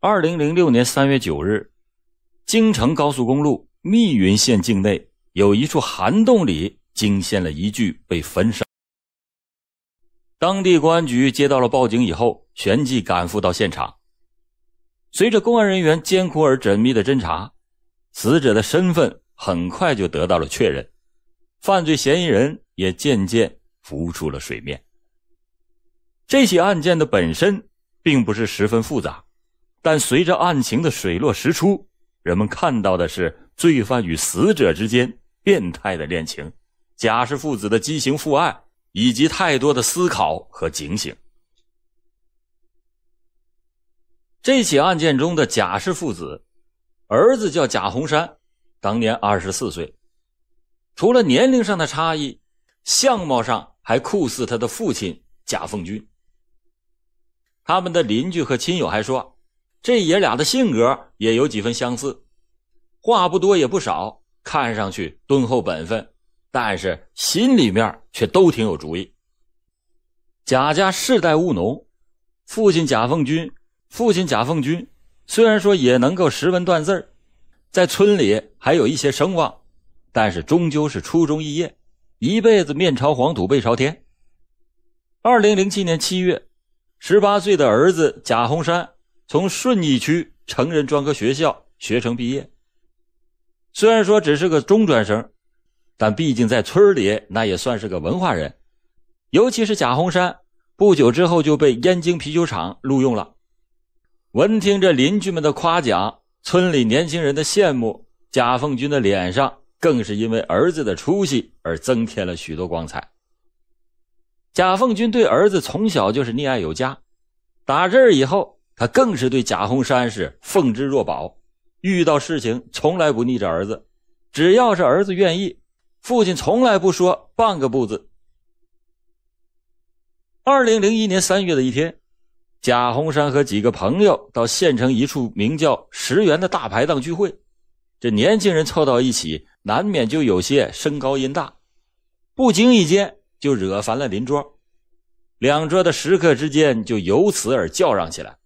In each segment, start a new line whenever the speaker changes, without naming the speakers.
二零零六年三月九日，京承高速公路密云县境内有一处涵洞里惊现了一具被焚烧。当地公安局接到了报警以后，旋即赶赴到现场。随着公安人员艰苦而缜密的侦查，死者的身份很快就得到了确认，犯罪嫌疑人也渐渐浮出了水面。这起案件的本身并不是十分复杂。但随着案情的水落石出，人们看到的是罪犯与死者之间变态的恋情，贾氏父子的畸形父爱，以及太多的思考和警醒。这起案件中的贾氏父子，儿子叫贾洪山，当年二十四岁，除了年龄上的差异，相貌上还酷似他的父亲贾凤军。他们的邻居和亲友还说。这爷俩的性格也有几分相似，话不多也不少，看上去敦厚本分，但是心里面却都挺有主意。贾家世代务农，父亲贾凤军，父亲贾凤军虽然说也能够识文断字在村里还有一些声望，但是终究是初中肄业，一辈子面朝黄土背朝天。二零零七年七月，十八岁的儿子贾洪山。从顺义区成人专科学校学成毕业，虽然说只是个中专生，但毕竟在村里那也算是个文化人。尤其是贾红山，不久之后就被燕京啤酒厂录用了。闻听着邻居们的夸奖，村里年轻人的羡慕，贾凤军的脸上更是因为儿子的出息而增添了许多光彩。贾凤军对儿子从小就是溺爱有加，打这儿以后。他更是对贾洪山是奉之若宝，遇到事情从来不逆着儿子，只要是儿子愿意，父亲从来不说半个不字。二零零一年三月的一天，贾洪山和几个朋友到县城一处名叫“石原”的大排档聚会，这年轻人凑到一起，难免就有些声高音大，不经意间就惹烦了邻桌，两桌的食客之间就由此而叫嚷起来。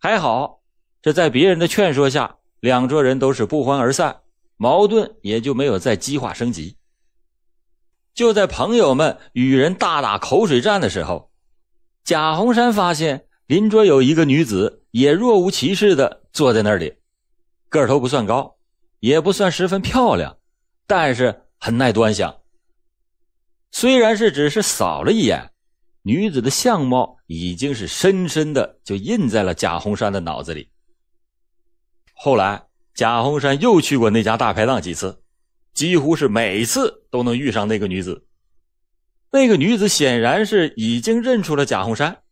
还好，这在别人的劝说下，两桌人都是不欢而散，矛盾也就没有再激化升级。就在朋友们与人大打口水战的时候，贾红山发现邻桌有一个女子，也若无其事的坐在那里，个儿头不算高，也不算十分漂亮，但是很耐端详。虽然是只是扫了一眼，女子的相貌。已经是深深的就印在了贾红山的脑子里。后来，贾红山又去过那家大排档几次，几乎是每次都能遇上那个女子。那个女子显然是已经认出了贾红山，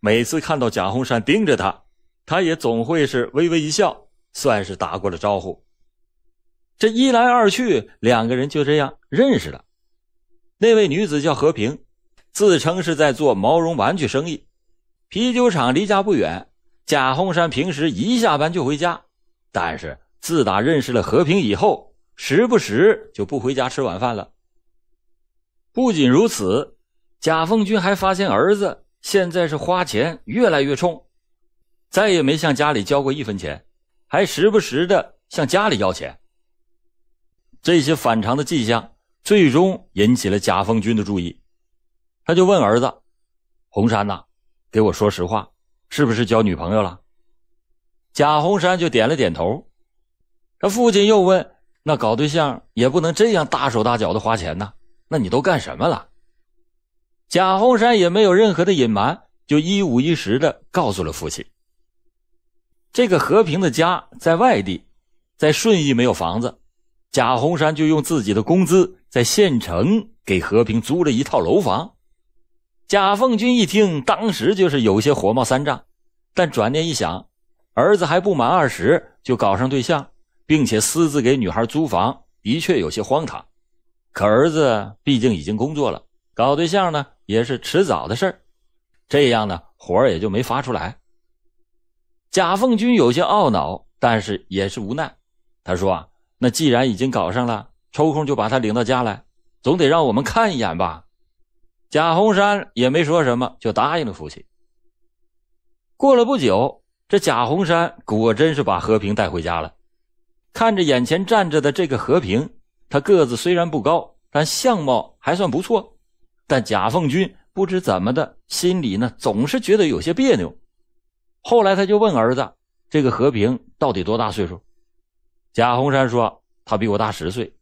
每次看到贾红山盯着她，她也总会是微微一笑，算是打过了招呼。这一来二去，两个人就这样认识了。那位女子叫和平。自称是在做毛绒玩具生意，啤酒厂离家不远。贾洪山平时一下班就回家，但是自打认识了和平以后，时不时就不回家吃晚饭了。不仅如此，贾凤军还发现儿子现在是花钱越来越冲，再也没向家里交过一分钱，还时不时的向家里要钱。这些反常的迹象，最终引起了贾凤军的注意。他就问儿子：“红山呐，给我说实话，是不是交女朋友了？”贾红山就点了点头。他父亲又问：“那搞对象也不能这样大手大脚的花钱呐？那你都干什么了？”贾红山也没有任何的隐瞒，就一五一十的告诉了父亲。这个和平的家在外地，在顺义没有房子，贾红山就用自己的工资在县城给和平租了一套楼房。贾凤军一听，当时就是有些火冒三丈，但转念一想，儿子还不满二十就搞上对象，并且私自给女孩租房，的确有些荒唐。可儿子毕竟已经工作了，搞对象呢也是迟早的事儿，这样呢火也就没发出来。贾凤军有些懊恼，但是也是无奈。他说：“啊，那既然已经搞上了，抽空就把她领到家来，总得让我们看一眼吧。”贾红山也没说什么，就答应了父亲。过了不久，这贾红山果真是把和平带回家了。看着眼前站着的这个和平，他个子虽然不高，但相貌还算不错。但贾凤军不知怎么的，心里呢总是觉得有些别扭。后来他就问儿子：“这个和平到底多大岁数？”贾红山说：“他比我大十岁。”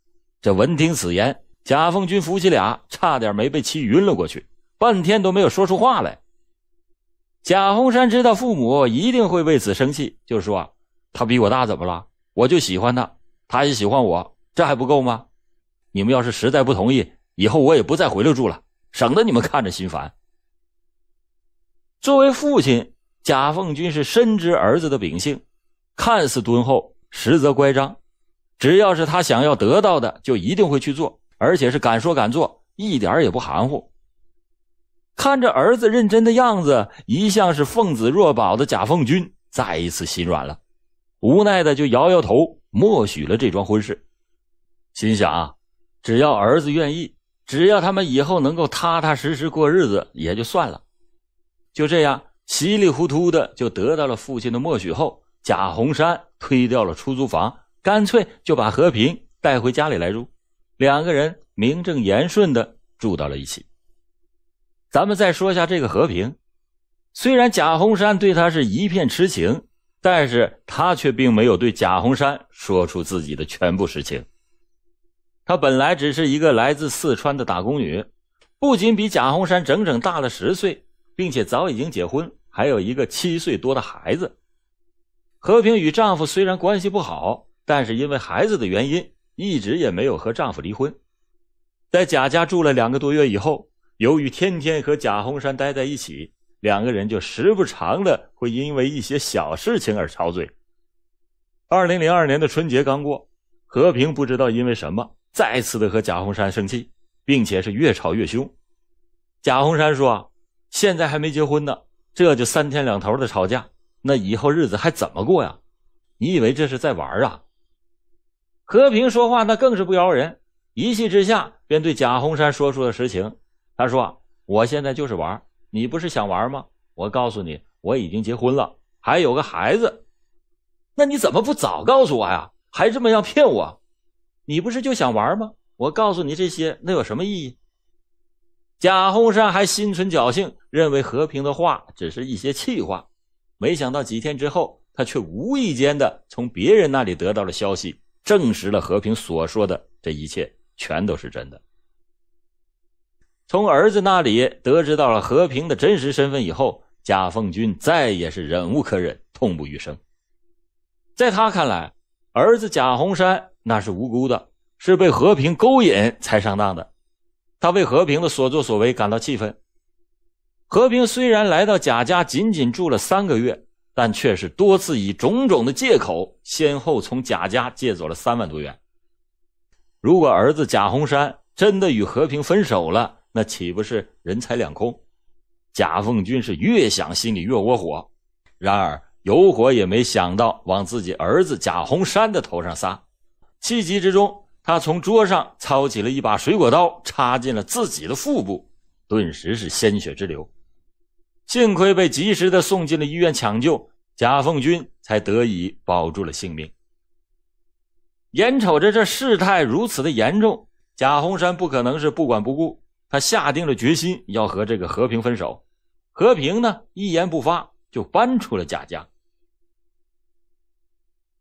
这闻听此言。贾凤军夫妻俩差点没被气晕了过去，半天都没有说出话来。贾红山知道父母一定会为此生气，就说：“他比我大，怎么了？我就喜欢他，他也喜欢我，这还不够吗？你们要是实在不同意，以后我也不再回来住了，省得你们看着心烦。”作为父亲，贾凤军是深知儿子的秉性，看似敦厚，实则乖张。只要是他想要得到的，就一定会去做。而且是敢说敢做，一点也不含糊。看着儿子认真的样子，一向是奉子若宝的贾凤军再一次心软了，无奈的就摇摇头，默许了这桩婚事。心想啊，只要儿子愿意，只要他们以后能够踏踏实实过日子，也就算了。就这样稀里糊涂的就得到了父亲的默许后，贾洪山推掉了出租房，干脆就把和平带回家里来住。两个人名正言顺的住到了一起。咱们再说下这个和平，虽然贾红山对她是一片痴情，但是她却并没有对贾红山说出自己的全部实情。她本来只是一个来自四川的打工女，不仅比贾红山整整大了十岁，并且早已经结婚，还有一个七岁多的孩子。和平与丈夫虽然关系不好，但是因为孩子的原因。一直也没有和丈夫离婚，在贾家住了两个多月以后，由于天天和贾红山待在一起，两个人就时不常的会因为一些小事情而吵嘴。二零零二年的春节刚过，和平不知道因为什么再次的和贾红山生气，并且是越吵越凶。贾红山说：“现在还没结婚呢，这就三天两头的吵架，那以后日子还怎么过呀？你以为这是在玩啊？”和平说话那更是不饶人，一气之下便对贾红山说出了实情。他说：“我现在就是玩，你不是想玩吗？我告诉你，我已经结婚了，还有个孩子。那你怎么不早告诉我呀？还这么样骗我？你不是就想玩吗？我告诉你这些，那有什么意义？”贾红山还心存侥幸，认为和平的话只是一些气话，没想到几天之后，他却无意间的从别人那里得到了消息。证实了和平所说的这一切全都是真的。从儿子那里得知到了和平的真实身份以后，贾凤军再也是忍无可忍，痛不欲生。在他看来，儿子贾洪山那是无辜的，是被和平勾引才上当的。他为和平的所作所为感到气愤。和平虽然来到贾家仅仅住了三个月。但却是多次以种种的借口，先后从贾家借走了三万多元。如果儿子贾洪山真的与和平分手了，那岂不是人财两空？贾凤军是越想心里越窝火，然而有火也没想到往自己儿子贾洪山的头上撒。气急之中，他从桌上操起了一把水果刀，插进了自己的腹部，顿时是鲜血直流。幸亏被及时的送进了医院抢救，贾凤军才得以保住了性命。眼瞅着这事态如此的严重，贾洪山不可能是不管不顾，他下定了决心要和这个和平分手。和平呢，一言不发就搬出了贾家。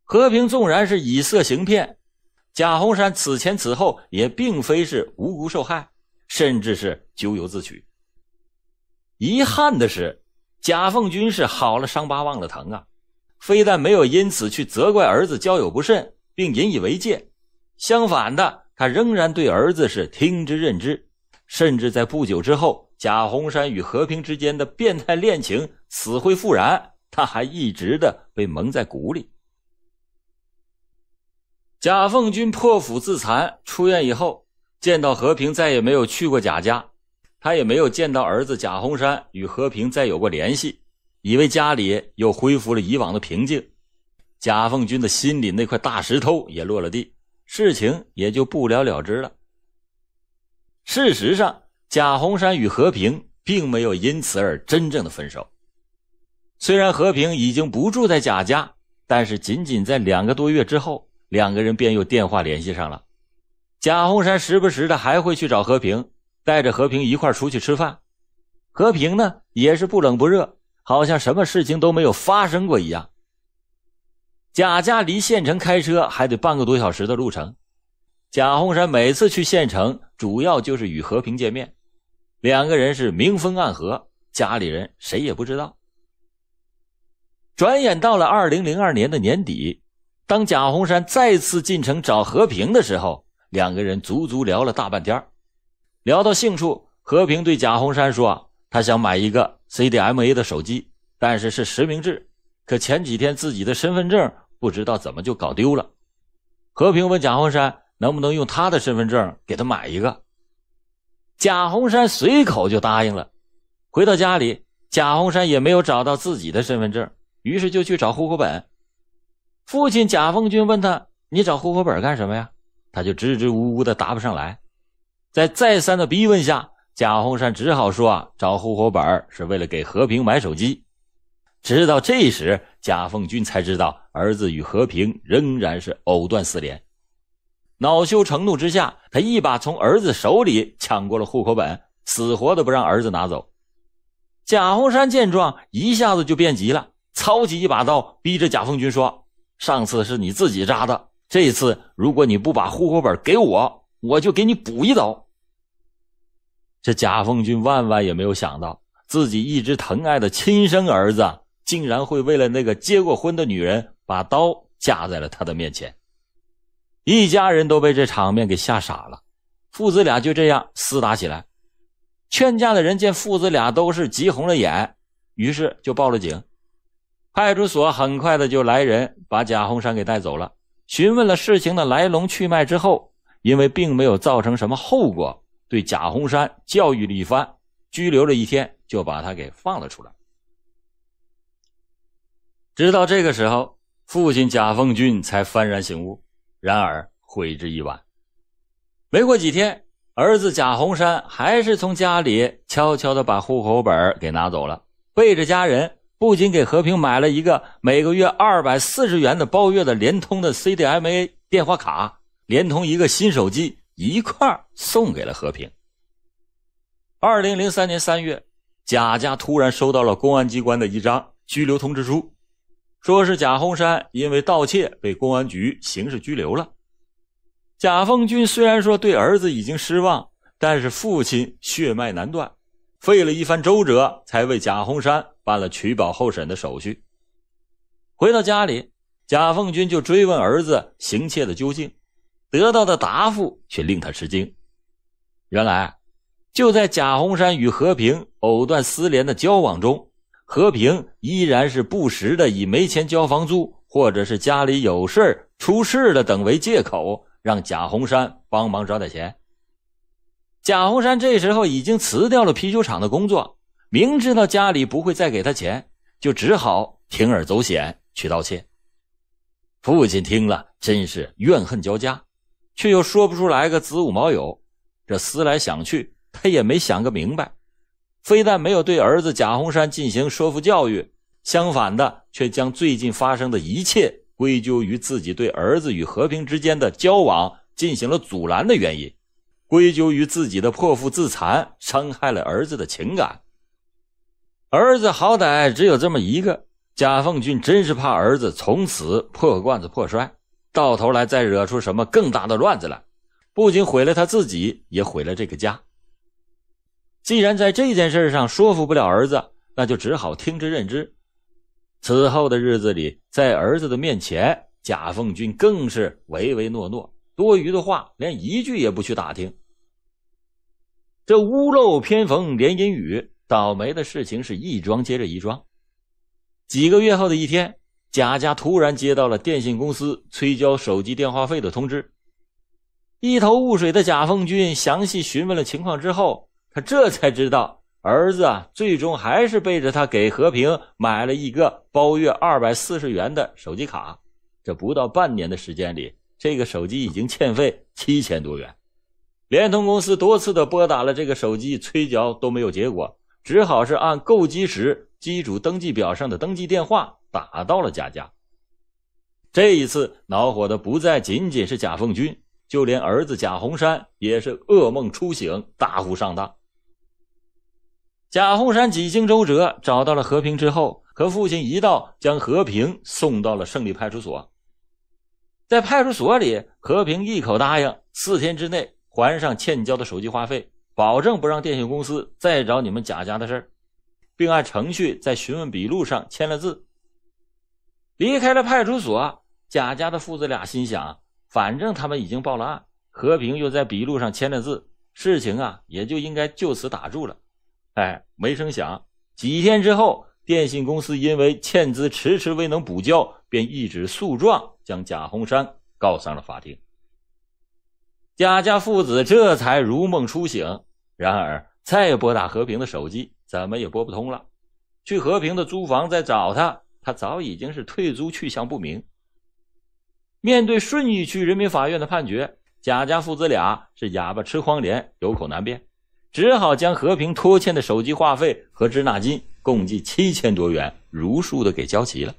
和平纵然是以色行骗，贾洪山此前此后也并非是无辜受害，甚至是咎由自取。遗憾的是，贾凤军是好了伤疤忘了疼啊，非但没有因此去责怪儿子交友不慎，并引以为戒，相反的，他仍然对儿子是听之任之，甚至在不久之后，贾红山与和平之间的变态恋情死灰复燃，他还一直的被蒙在鼓里。贾凤军破釜自残出院以后，见到和平再也没有去过贾家。他也没有见到儿子贾红山与和平再有过联系，以为家里又恢复了以往的平静，贾凤军的心里那块大石头也落了地，事情也就不了了之了。事实上，贾红山与和平并没有因此而真正的分手。虽然和平已经不住在贾家，但是仅仅在两个多月之后，两个人便又电话联系上了。贾红山时不时的还会去找和平。带着和平一块出去吃饭，和平呢也是不冷不热，好像什么事情都没有发生过一样。贾家离县城开车还得半个多小时的路程，贾洪山每次去县城主要就是与和平见面，两个人是明分暗合，家里人谁也不知道。转眼到了二零零二年的年底，当贾洪山再次进城找和平的时候，两个人足足聊了大半天儿。聊到兴处，和平对贾红山说：“他想买一个 CDMA 的手机，但是是实名制。可前几天自己的身份证不知道怎么就搞丢了。”和平问贾红山：“能不能用他的身份证给他买一个？”贾红山随口就答应了。回到家里，贾红山也没有找到自己的身份证，于是就去找户口本。父亲贾凤军问他：“你找户口本干什么呀？”他就支支吾吾的答不上来。在再三的逼问下，贾洪山只好说：“啊，找户口本是为了给和平买手机。”直到这时，贾凤军才知道儿子与和平仍然是藕断丝连。恼羞成怒之下，他一把从儿子手里抢过了户口本，死活的不让儿子拿走。贾洪山见状，一下子就变急了，操起一把刀，逼着贾凤军说：“上次是你自己扎的，这次如果你不把户口本给我，我就给你补一刀。”这贾凤军万万也没有想到，自己一直疼爱的亲生儿子，竟然会为了那个结过婚的女人，把刀架在了他的面前。一家人都被这场面给吓傻了，父子俩就这样厮打起来。劝架的人见父子俩都是急红了眼，于是就报了警。派出所很快的就来人，把贾洪山给带走了。询问了事情的来龙去脉之后，因为并没有造成什么后果。对贾洪山教育了一番，拘留了一天，就把他给放了出来。直到这个时候，父亲贾凤军才幡然醒悟，然而悔之已晚。没过几天，儿子贾洪山还是从家里悄悄的把户口本给拿走了，背着家人，不仅给和平买了一个每个月二百四十元的包月的联通的 CDMA 电话卡，联通一个新手机。一块儿送给了和平。二零零三年三月，贾家突然收到了公安机关的一张拘留通知书，说是贾洪山因为盗窃被公安局刑事拘留了。贾凤军虽然说对儿子已经失望，但是父亲血脉难断，费了一番周折才为贾洪山办了取保候审的手续。回到家里，贾凤军就追问儿子行窃的究竟。得到的答复却令他吃惊。原来，就在贾洪山与和平藕断丝连的交往中，和平依然是不时的以没钱交房租，或者是家里有事儿、出事了等为借口，让贾洪山帮忙找点钱。贾洪山这时候已经辞掉了啤酒厂的工作，明知道家里不会再给他钱，就只好铤而走险去盗窃。父亲听了，真是怨恨交加。却又说不出来个子午卯酉，这思来想去，他也没想个明白。非但没有对儿子贾洪山进行说服教育，相反的，却将最近发生的一切归咎于自己对儿子与和平之间的交往进行了阻拦的原因，归咎于自己的破腹自残，伤害了儿子的情感。儿子好歹只有这么一个，贾凤俊真是怕儿子从此破罐子破摔。到头来再惹出什么更大的乱子来，不仅毁了他自己，也毁了这个家。既然在这件事上说服不了儿子，那就只好听之任之。此后的日子里，在儿子的面前，贾凤军更是唯唯诺诺，多余的话连一句也不去打听。这屋漏偏逢连阴雨，倒霉的事情是一桩接着一桩。几个月后的一天。贾家突然接到了电信公司催交手机电话费的通知，一头雾水的贾凤军详细询问了情况之后，他这才知道儿子啊最终还是背着他给和平买了一个包月二百四十元的手机卡。这不到半年的时间里，这个手机已经欠费七千多元。联通公司多次的拨打了这个手机催缴都没有结果，只好是按购机时机主登记表上的登记电话。打到了贾家。这一次恼火的不再仅仅是贾凤军，就连儿子贾洪山也是噩梦初醒，大呼上当。贾洪山几经周折找到了和平之后，和父亲一道将和平送到了胜利派出所。在派出所里，和平一口答应，四天之内还上欠交的手机话费，保证不让电信公司再找你们贾家的事儿，并按程序在询问笔录上签了字。离开了派出所，贾家的父子俩心想：反正他们已经报了案，和平又在笔录上签了字，事情啊也就应该就此打住了。哎，没成想，几天之后，电信公司因为欠资迟迟未能补交，便一纸诉状将贾洪山告上了法庭。贾家父子这才如梦初醒，然而再拨打和平的手机，怎么也拨不通了。去和平的租房再找他。他早已经是退租去向不明。面对顺义区人民法院的判决，贾家父子俩是哑巴吃黄连，有口难辩，只好将和平拖欠的手机话费和滞纳金共计七千多元如数的给交齐了。